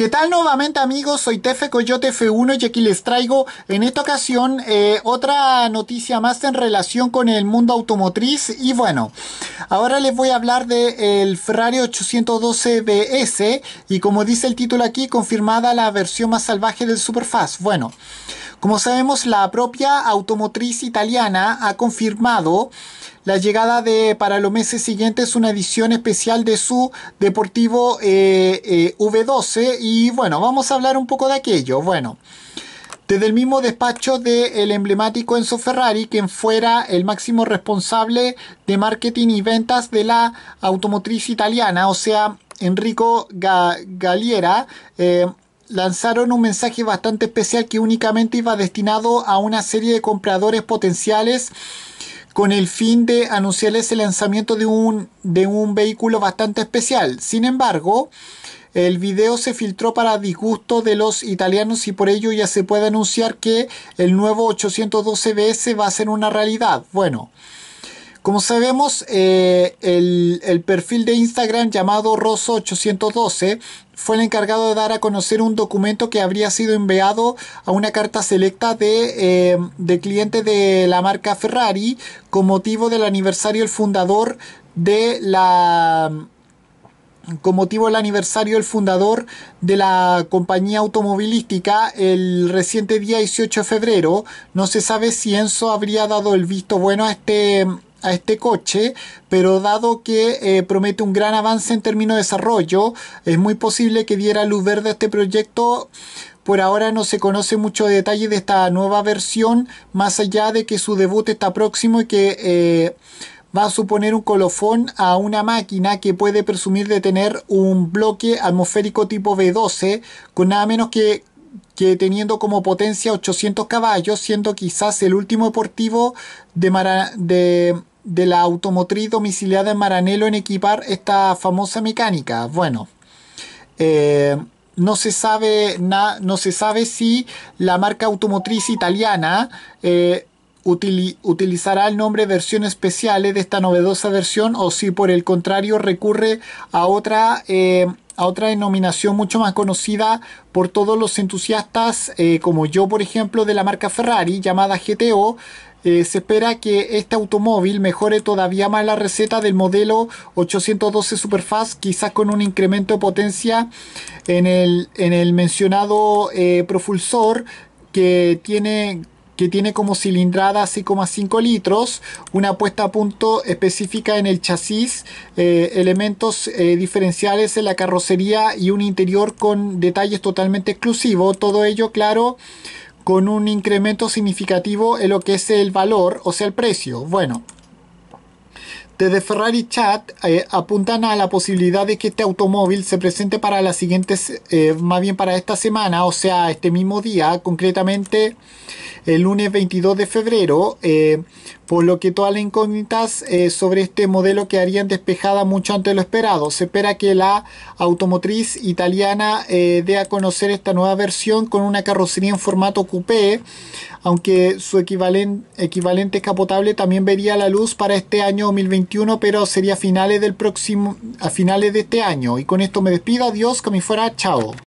¿Qué tal nuevamente amigos? Soy Tefe Coyote F1 y aquí les traigo en esta ocasión eh, otra noticia más en relación con el mundo automotriz y bueno, ahora les voy a hablar del Ferrari 812 BS y como dice el título aquí, confirmada la versión más salvaje del Superfast. Bueno, como sabemos la propia automotriz italiana ha confirmado la llegada de para los meses siguientes una edición especial de su Deportivo eh, eh, V12 y bueno, vamos a hablar un poco de aquello. Bueno, desde el mismo despacho del el emblemático Enzo Ferrari, quien fuera el máximo responsable de marketing y ventas de la automotriz italiana, o sea, Enrico Galliera, Galiera, eh, lanzaron un mensaje bastante especial que únicamente iba destinado a una serie de compradores potenciales con el fin de anunciarles el lanzamiento de un, de un vehículo bastante especial. Sin embargo, el video se filtró para disgusto de los italianos y por ello ya se puede anunciar que el nuevo 812 BS va a ser una realidad. Bueno, como sabemos, eh, el, perfil de Instagram llamado Rosso812 fue el encargado de dar a conocer un documento que habría sido enviado a una carta selecta de, eh, de clientes de la marca Ferrari con motivo del aniversario del fundador de la con motivo del aniversario del fundador de la compañía automovilística el reciente día 18 de febrero. No se sabe si Enzo habría dado el visto bueno a este a este coche, pero dado que eh, promete un gran avance en términos de desarrollo, es muy posible que diera luz verde a este proyecto. Por ahora no se conoce mucho detalle de esta nueva versión, más allá de que su debut está próximo y que eh, va a suponer un colofón a una máquina que puede presumir de tener un bloque atmosférico tipo B12, con nada menos que que teniendo como potencia 800 caballos, siendo quizás el último deportivo de, de de la automotriz domiciliada en Maranelo en equipar esta famosa mecánica. Bueno, eh, no se sabe no se sabe si la marca automotriz italiana eh, utilizará el nombre versión especial de esta novedosa versión o si por el contrario recurre a otra eh, a otra denominación mucho más conocida por todos los entusiastas, eh, como yo por ejemplo, de la marca Ferrari, llamada GTO, eh, se espera que este automóvil mejore todavía más la receta del modelo 812 Superfast, quizás con un incremento de potencia en el, mencionado eh, profulsor que tiene que tiene como cilindrada 6,5 litros, una puesta a punto específica en el chasis, eh, elementos eh, diferenciales en la carrocería y un interior con detalles totalmente exclusivos. Todo ello, claro, con un incremento significativo en lo que es el valor, o sea, el precio. Bueno, desde Ferrari Chat eh, apuntan a la posibilidad de que este automóvil se presente para la siguiente, eh, más bien para esta semana, o sea, este mismo día, concretamente el lunes 22 de febrero, eh, por lo que todas las incógnitas sobre este modelo quedarían despejadas mucho antes de lo esperado. Se espera que la automotriz italiana dé a conocer esta nueva versión con una carrocería en formato coupé, aunque su equivalente, equivalente escapotable también vería la luz para este año 2021 pero sería a finales del próximo, a finales de este año. Y con esto me despido, adiós, que me fuera, chao.